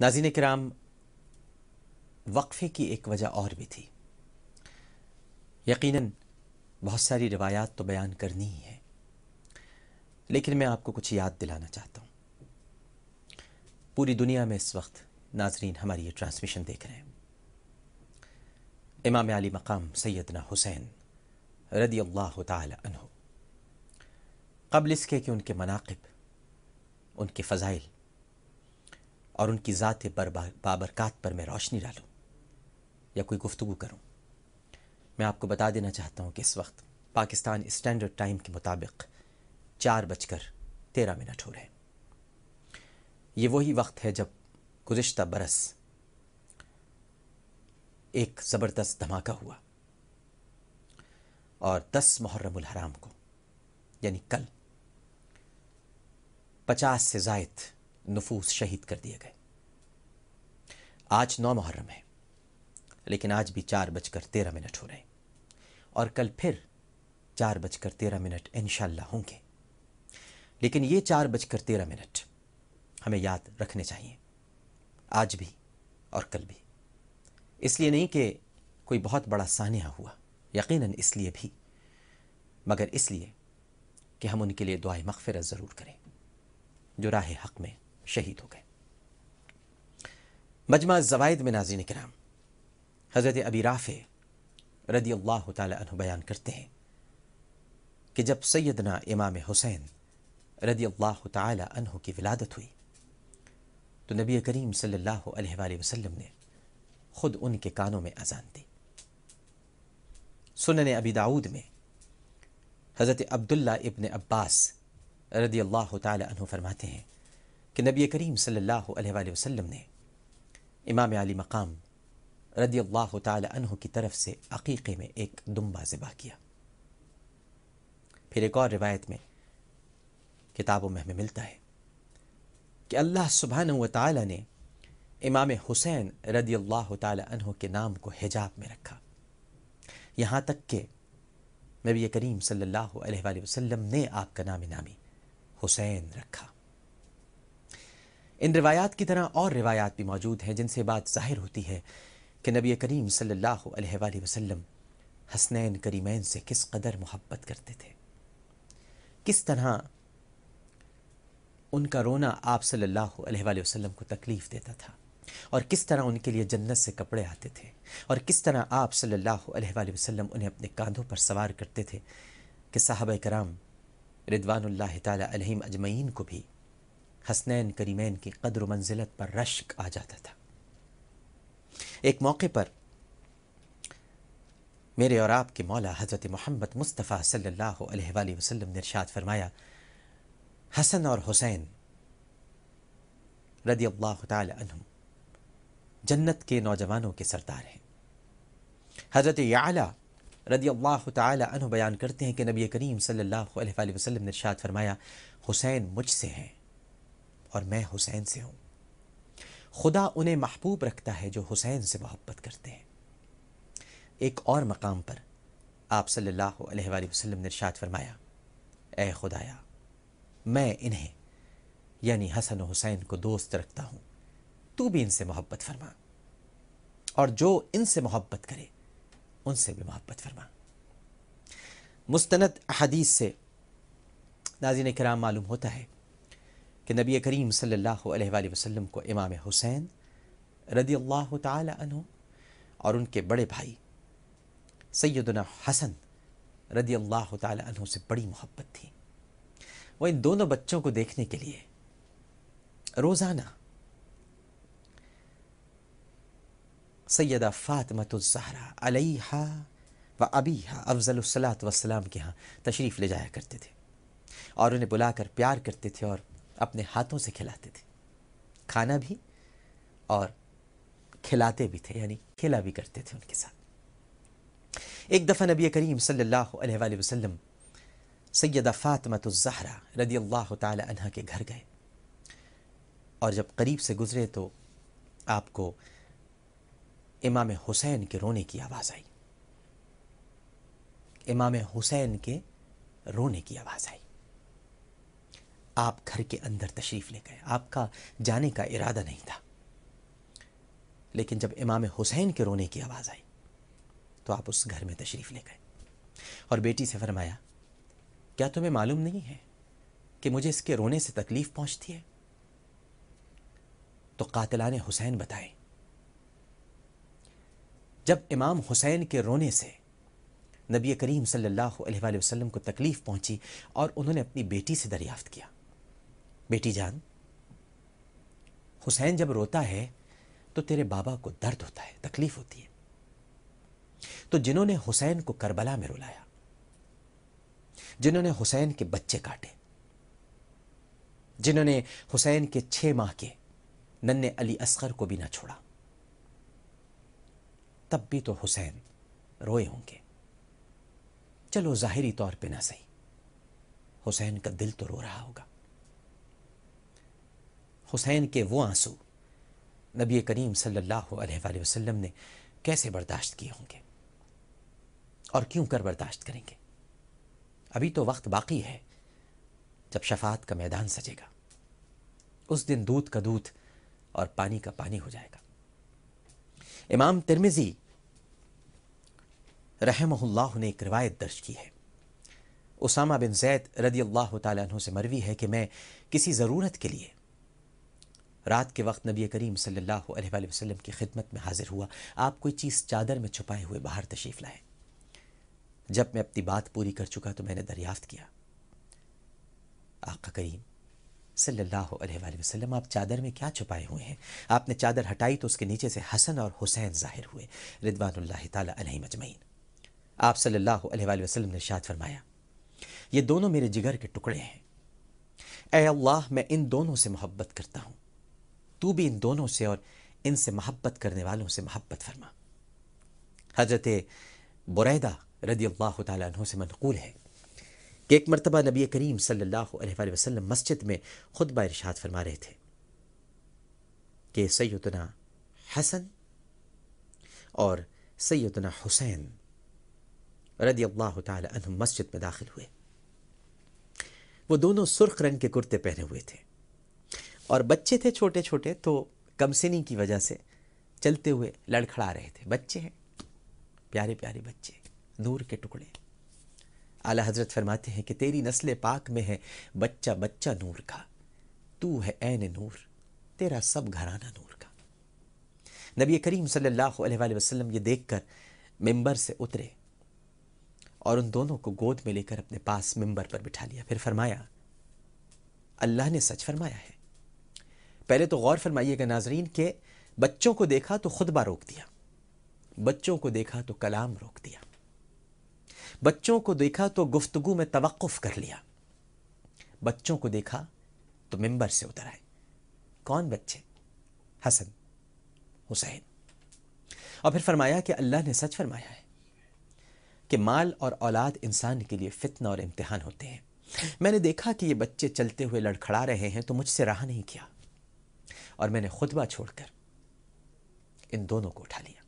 ناظرین کرام وقفے کی ایک وجہ اور بھی تھی یقیناً بہت ساری روایات تو بیان کرنی ہی ہیں لیکن میں آپ کو کچھ یاد دلانا چاہتا ہوں پوری دنیا میں اس وقت ناظرین ہماری یہ ٹرانسمیشن دیکھ رہے ہیں امام علی مقام سیدنا حسین رضی اللہ تعالی عنہ قبل اس کے کہ ان کے مناقب ان کے فضائل اور ان کی ذات بابرکات پر میں روشنی ڈالوں یا کوئی گفتگو کروں میں آپ کو بتا دینا چاہتا ہوں کہ اس وقت پاکستان اسٹینڈرڈ ٹائم کے مطابق چار بج کر تیرہ منٹ ہو رہے ہیں یہ وہی وقت ہے جب گزشتہ برس ایک زبردست دھماکہ ہوا اور دس محرم الحرام کو یعنی کل پچاس سے زائد نفوس شہید کر دیے گئے آج نو محرم ہے لیکن آج بھی چار بج کر تیرہ منٹ ہو رہے ہیں اور کل پھر چار بج کر تیرہ منٹ انشاءاللہ ہوں گے لیکن یہ چار بج کر تیرہ منٹ ہمیں یاد رکھنے چاہیے آج بھی اور کل بھی اس لیے نہیں کہ کوئی بہت بڑا سانحہ ہوا یقیناً اس لیے بھی مگر اس لیے کہ ہم ان کے لیے دعائیں مغفرت ضرور کریں جو راہ حق میں شہید ہو گئے مجمع زوائد میں ناظرین کرام حضرت ابی رافع رضی اللہ تعالی عنہ بیان کرتے ہیں کہ جب سیدنا امام حسین رضی اللہ تعالی عنہ کی ولادت ہوئی تو نبی کریم صلی اللہ علیہ وآلہ وسلم نے خود ان کے کانوں میں اذان دی سنن ابی داود میں حضرت عبداللہ ابن عباس رضی اللہ تعالی عنہ فرماتے ہیں کہ نبی کریم صلی اللہ علیہ وآلہ وسلم نے امام علی مقام رضی اللہ تعالی عنہ کی طرف سے عقیقے میں ایک دمبا ذبح کیا پھر ایک اور روایت میں کتابوں میں ہمیں ملتا ہے کہ اللہ سبحانہ و تعالی نے امام حسین رضی اللہ تعالی عنہ کے نام کو حجاب میں رکھا یہاں تک کہ نبی کریم صلی اللہ علیہ وآلہ وسلم نے آپ کا نام نامی حسین رکھا ان روایات کی طرح اور روایات بھی موجود ہیں جن سے بات ظاہر ہوتی ہے کہ نبی کریم صلی اللہ علیہ وآلہ وسلم حسنین کریمین سے کس قدر محبت کرتے تھے کس طرح ان کا رونا آپ صلی اللہ علیہ وآلہ وسلم کو تکلیف دیتا تھا اور کس طرح ان کے لیے جنت سے کپڑے آتے تھے اور کس طرح آپ صلی اللہ علیہ وآلہ وسلم انہیں اپنے کاندھوں پر سوار کرتے تھے کہ صحابہ کرام ردوان اللہ تعالیٰ علیہم اجمعین کو بھی حسنین کریمین کی قدر و منزلت پر رشک آ جاتا تھا ایک موقع پر میرے اور آپ کے مولا حضرت محمد مصطفیٰ صلی اللہ علیہ وآلہ وسلم نے ارشاد فرمایا حسن اور حسین رضی اللہ تعالی عنہ جنت کے نوجوانوں کے سردار ہیں حضرت یعلا رضی اللہ تعالی عنہ بیان کرتے ہیں کہ نبی کریم صلی اللہ علیہ وآلہ وسلم نے ارشاد فرمایا حسین مجھ سے ہیں اور میں حسین سے ہوں خدا انہیں محبوب رکھتا ہے جو حسین سے محبت کرتے ہیں ایک اور مقام پر آپ صلی اللہ علیہ وآلہ وسلم نے ارشاد فرمایا اے خدایا میں انہیں یعنی حسن و حسین کو دوست رکھتا ہوں تو بھی ان سے محبت فرما اور جو ان سے محبت کرے ان سے بھی محبت فرما مستند احادیث سے ناظرین کرام معلوم ہوتا ہے کہ نبی کریم صلی اللہ علیہ وآلہ وسلم کو امام حسین رضی اللہ تعالی عنہ اور ان کے بڑے بھائی سیدنا حسن رضی اللہ تعالی عنہ سے بڑی محبت تھی وہ ان دونوں بچوں کو دیکھنے کے لیے روزانہ سیدہ فات الزہرا الزہرہ و ابیہ افضل الصلاۃ وسلام کے ہاں تشریف لے جایا کرتے تھے اور انہیں بلا کر پیار کرتے تھے اور اپنے ہاتھوں سے کھلاتے تھے کھانا بھی اور کھلاتے بھی تھے یعنی کھیلا بھی کرتے تھے ان کے ساتھ ایک دفعہ نبی کریم صلی اللہ علیہ وآلہ وسلم سیدہ فاطمۃ الزہرا رضی اللہ تعالی عنہ کے گھر گئے اور جب قریب سے گزرے تو آپ کو امام حسین کے رونے کی آواز آئی امام حسین کے رونے کی آواز آئی آپ گھر کے اندر تشریف لے گئے آپ کا جانے کا ارادہ نہیں تھا لیکن جب امام حسین کے رونے کی آواز آئی تو آپ اس گھر میں تشریف لے گئے اور بیٹی سے فرمایا کیا تمہیں معلوم نہیں ہے کہ مجھے اس کے رونے سے تکلیف پہنچتی ہے تو قاتلان حسین بتائے جب امام حسین کے رونے سے نبی کریم صلی اللہ علیہ وآلہ وسلم کو تکلیف پہنچی اور انہوں نے اپنی بیٹی سے دریافت کیا بیٹی جان حسین جب روتا ہے تو تیرے بابا کو درد ہوتا ہے تکلیف ہوتی ہے تو جنہوں نے حسین کو کربلا میں رلایا جنہوں نے حسین کے بچے کاٹے جنہوں نے حسین کے چھ ماہ کے نن علی اصغر کو بھی نہ چھوڑا تب بھی تو حسین روئے ہوں گے چلو ظاہری طور پہ نہ صحیح حسین کا دل تو رو رہا ہوگا حسین کے وہ آنسو نبی کریم صلی اللہ علیہ وآلہ وسلم نے کیسے برداشت کیے ہوں گے اور کیوں کر برداشت کریں گے ابھی تو وقت باقی ہے جب شفاعت کا میدان سجے گا اس دن دودھ کا دودھ اور پانی کا پانی ہو جائے گا امام ترمزی رحمہ اللہ نے ایک روایت درج کی ہے اسامہ بن زید رضی اللہ تعالیٰ عنہ سے مروی ہے کہ میں کسی ضرورت کے لیے رات کے وقت نبی کریم صلی اللہ علیہ وآلہ وسلم کی خدمت میں حاضر ہوا آپ کوئی چیز چادر میں چھپائے ہوئے باہر تشریف لائے جب میں اپنی بات پوری کر چکا تو میں نے دریافت کیا آقا کریم صلی اللہ علیہ وآلہ وسلم آپ چادر میں کیا چھپائے ہوئے ہیں آپ نے چادر ہٹائی تو اس کے نیچے سے حسن اور حسین ظاہر ہوئے ردوان اللہ تعالیٰ علیہ مجمعین آپ صلی اللہ علیہ وآلہ وسلم نے شاد فرمایا یہ دونوں میرے جگر کے ٹکڑے ہیں اے اللہ میں ان دونوں سے محبت کرتا ہوں تو بھی ان دونوں سے اور ان سے محبت کرنے والوں سے محبت فرما حضرت بریدہ رضی اللہ تعالیٰ عنہ سے منقول ہے کہ ایک مرتبہ نبی کریم صلی اللہ علیہ وسلم مسجد میں خود ارشاد فرما رہے تھے کہ سیدنا حسن اور سیدنا حسین رضی اللہ تعالی عنہ مسجد میں داخل ہوئے وہ دونوں سرخ رنگ کے کرتے پہنے ہوئے تھے اور بچے تھے چھوٹے چھوٹے تو سنی کی وجہ سے چلتے ہوئے لڑکھڑا رہے تھے بچے ہیں پیارے پیارے بچے نور کے ٹکڑے اعلیٰ حضرت فرماتے ہیں کہ تیری نسل پاک میں ہے بچہ بچہ نور کا تو ہے این نور تیرا سب گھرانہ نور کا نبی کریم صلی اللہ علیہ وآلہ وسلم یہ دیکھ کر ممبر سے اترے اور ان دونوں کو گود میں لے کر اپنے پاس ممبر پر بٹھا لیا پھر فرمایا اللہ نے سچ فرمایا ہے پہلے تو غور فرمائیے گا ناظرین کہ بچوں کو دیکھا تو خطبہ روک دیا بچوں کو دیکھا تو کلام روک دیا بچوں کو دیکھا تو گفتگو میں توقف کر لیا بچوں کو دیکھا تو ممبر سے اتر آئے کون بچے حسن حسین اور پھر فرمایا کہ اللہ نے سچ فرمایا ہے کہ مال اور اولاد انسان کے لیے فتنہ اور امتحان ہوتے ہیں میں نے دیکھا کہ یہ بچے چلتے ہوئے لڑکھڑا رہے ہیں تو مجھ سے رہا نہیں کیا اور میں نے خطبہ چھوڑ کر ان دونوں کو اٹھا لیا